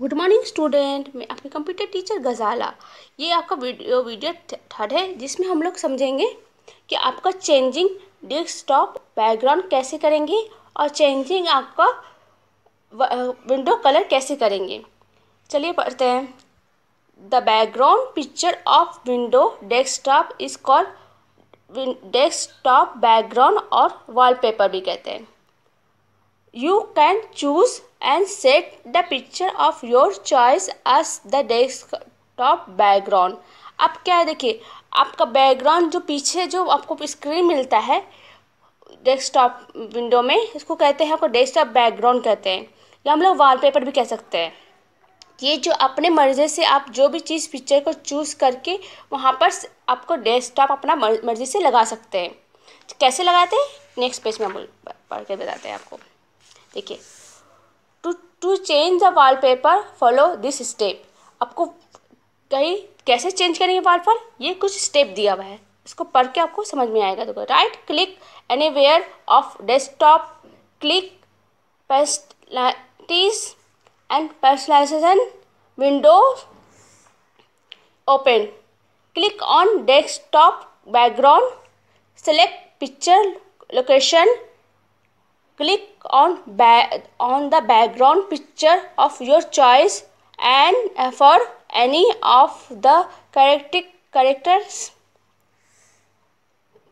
good morning student मैं आपकी computer teacher गजाला ये आपका वीडियो वीडियो थर्ड है जिसमें हम लोग समझेंगे कि आपका चेंजिंग डेस्कटॉप बैकग्राउंड कैसे करेंगे और चेंजिंग आपका विंडो कलर कैसे करेंगे चलिए पढ़ते हैं the background picture of window desktop is called desktop background और वॉलपेपर भी कहते हैं you can choose and set the picture of your choice as the desktop background अब क्या है देखिए आपका बैकग्राउंड जो पीछे जो आपको स्क्रीन मिलता है डेस्कटॉप विंडो में इसको कहते हैं आपको डेस्कटॉप बैकग्राउंड कहते हैं या हम लोग वॉलपेपर भी कह सकते हैं ये जो अपने मर्ज़ी से आप जो भी चीज़ पिक्चर को चूज़ करके वहाँ पर आपको डेस्कटॉप अपना मर्ज़ी से लगा सकते हैं कैसे लगाते हैं नेक्स्ट पेज में हम पढ़ के बताते हैं आपको देखिए to to change the wallpaper follow this step आपको कहीं कैसे चेंज करेंगे वाल पर ये कुछ स्टेप दिया हुआ है इसको पढ़ के आपको समझ में आएगा देखो right click anywhere of desktop click पेस्टलाइटीज and personalisation window open click on desktop background select picture location click on on the background picture of your choice and for any of the characters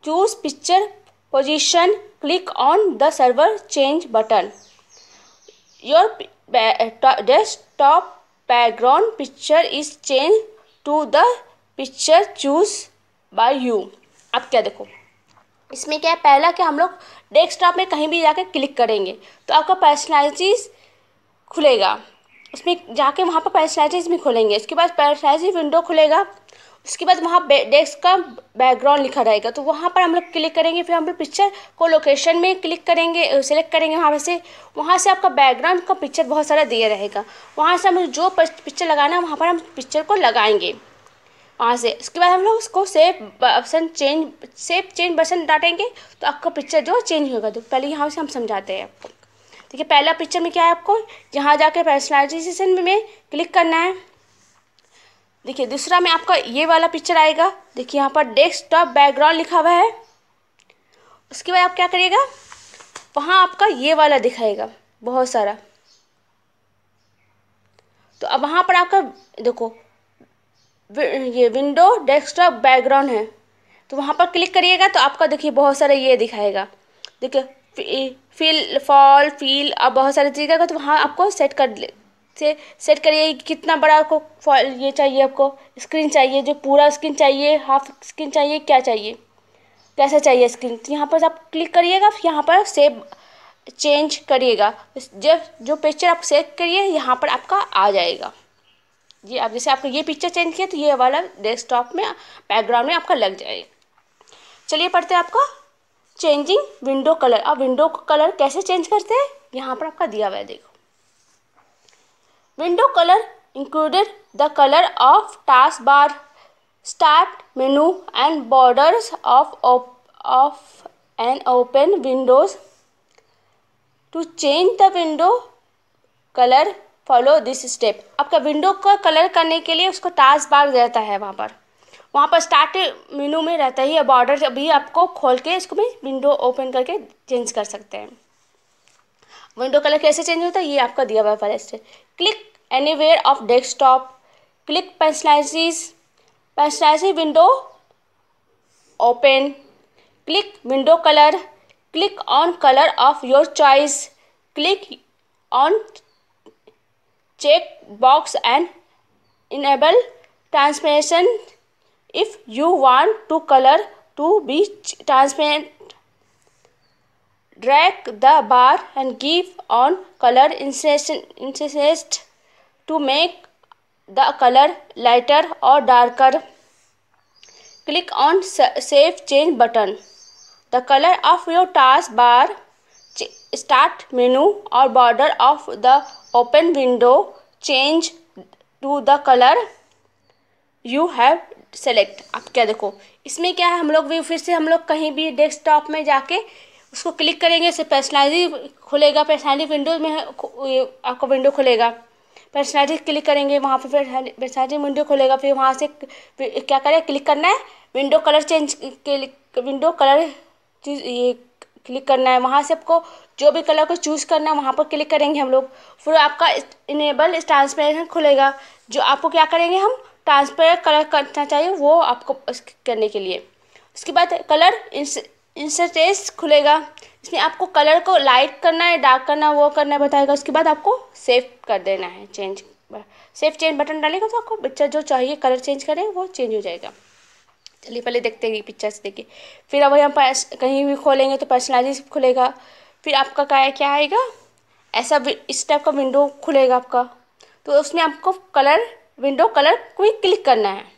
choose picture position click on the server change button your desktop background picture is changed to the picture choose by you ab kya dekho इसमें क्या है पहला कि हम लोग desktop में कहीं भी जाकर क्लिक करेंगे तो आपका पर्सनैलिटीज़ खुलेगा उसमें जाके वहाँ पर पर्सनैलिटीज़ भी खुलेंगे उसके बाद पर्सनलाइजीज विंडो खुलेगा उसके बाद वहाँ डेस्क का बैकग्राउंड लिखा रहेगा तो वहाँ पर हम लोग क्लिक करेंगे फिर हम लोग पिक्चर को लोकेशन में क्लिक करेंगे सेलेक्ट करेंगे वहाँ से वहाँ से आपका बैकग्राउंड का पिक्चर बहुत सारा दिया रहेगा वहाँ से हम जो पिक्चर लगाना है वहाँ पर हम पिक्चर को लगाएंगे वहाँ से उसके बाद हम लोग उसको save option change save change button डाटेंगे तो आपका पिक्चर जो चेंज होगा तो पहले यहाँ से हम समझाते हैं आपको देखिए पहला पिक्चर में क्या है आपको यहाँ जाकर पर्सनलाइजेशन में क्लिक करना है देखिए दूसरा में आपका ये वाला पिक्चर आएगा देखिए यहाँ पर डेस्कटॉप बैकग्राउंड लिखा हुआ है उसके बाद आप क्या करिएगा वहाँ आपका ये वाला दिखाएगा बहुत सारा तो अब वहाँ पर आपका देखो ये विंडो डेस्कटॉप बैकग्राउंड है तो वहाँ पर क्लिक करिएगा तो आपका देखिए बहुत सारे ये दिखाएगा देखिए फील फॉल फील और बहुत सारे चीज़ तो वहाँ आपको सेट कर से सेट करिए कितना बड़ा आपको फॉल ये चाहिए आपको स्क्रीन चाहिए जो पूरा स्क्रीन चाहिए हाफ स्क्रीन चाहिए क्या चाहिए कैसा चाहिए स्क्रीन तो यहाँ पर आप क्लिक करिएगा यहाँ पर सेव चेंज करिएगा जब जो पिक्चर आप सेव करिए यहाँ पर आपका आ जाएगा जी आप जैसे आपने ये पिक्चर चेंज किया तो ये वाला डेस्कटॉप में बैकग्राउंड में आपका लग जाएगा चलिए पढ़ते हैं आपका चेंजिंग विंडो कलर अब विंडो कलर कैसे चेंज करते हैं यहाँ पर आपका दिया हुआ है देखो window colour included the colour of taskbar start menu and borders of of an open windows to change the window colour follow this step आपका विंडो का कलर करने के लिए उसको टास्क बार रहता है वहाँ पर वहाँ पर स्टार्ट मेनू में रहता ही है बॉर्डर अभी आपको खोल के इसको भी विंडो ओपन करके चेंज कर सकते हैं विंडो कलर कैसे चेंज होता है ये आपका दिया हुआ four step click anywhere of desktop click personalise personalise window open click window colour click on colour of your choice click on check box and enable transmission if you want to color to be transparent drag the bar and give on color insist to make the color lighter or darker click on save change button the color of your taskbar start menu or border of the open window change to the colour you have select आप क्या देखो इसमें क्या है हम लोग भी फिर से हम लोग कहीं भी डेस्कटॉप में जाके उसको क्लिक करेंगे इससे पर्सनलाइजी खुलेगा पर्सनलाइजी विंडो में आपका विंडो खुलेगा पर्सनलाइजी क्लिक करेंगे वहाँ पर पर्सनलाइजी विंडो खुलेगा फिर वहाँ से क्या करें क्लिक करना है विंडो कलर चेंज के विंडो कलर चीज़ ये क्लिक करना है वहाँ से आपको जो भी कलर को चूज़ करना है वहाँ पर क्लिक करेंगे हम लोग फिर आपका इनेबल ट्रांसपेरेंट खुलेगा जो आपको क्या करेंगे हम ट्रांसपेरेंट कलर करना चाहिए वो आपको करने के लिए उसके बाद कलर इंसटेस खुलेगा इसमें आपको कलर को लाइट करना है डार्क करना है वो करना बताएगा उसके बाद आपको सेव कर देना है चेंज सेव चेंज बटन डालेगा तो आपको बच्चा जो चाहिए कलर चेंज करें वो चेंज हो जाएगा चलिए पहले देखते हैं पिक्चर्स देखिए फिर अब हम कहीं भी खोलेंगे तो पर्सनलाइज खुलेगा फिर आपका क्या क्या आएगा ऐसा इस टाइप का विंडो खुलेगा आपका तो उसमें आपको कलर विंडो कलर को क्लिक करना है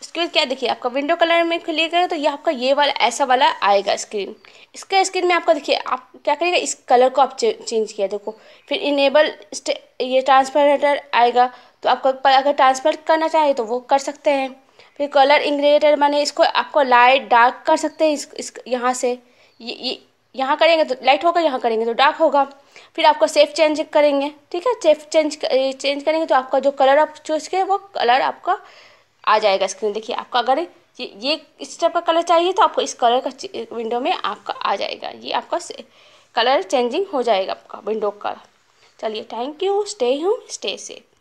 उसके बाद क्या देखिए आपका विंडो कलर में खुलेगा तो ये आपका ये वाला ऐसा वाला आएगा स्क्रीन इसका स्क्रीन में आपका देखिए आप क्या करिएगा इस कलर को आप चेंज किया देखो फिर इनेबल ये ट्रांसफर आएगा तो आपको अगर ट्रांसफर करना चाहिए तो वो कर सकते हैं फिर कलर इंग्रेडिएटर माने इसको आपको लाइट डार्क कर सकते हैं इस, इस यहाँ से ये यह, यहाँ करेंगे तो लाइट होगा यहाँ करेंगे तो डार्क होगा फिर आपको सेफ चेंज करेंगे ठीक है सेफ चेंज चेंज करेंगे तो आपका जो कलर आप चूज किए वो कलर आपका आ जाएगा स्क्रीन देखिए आपका अगर ये ये इस टाइप का कलर चाहिए तो आपको इस कलर का विंडो में आपका आ जाएगा ये आपका कलर चेंजिंग हो जाएगा आपका विंडो का चलिए thank you stay home stay safe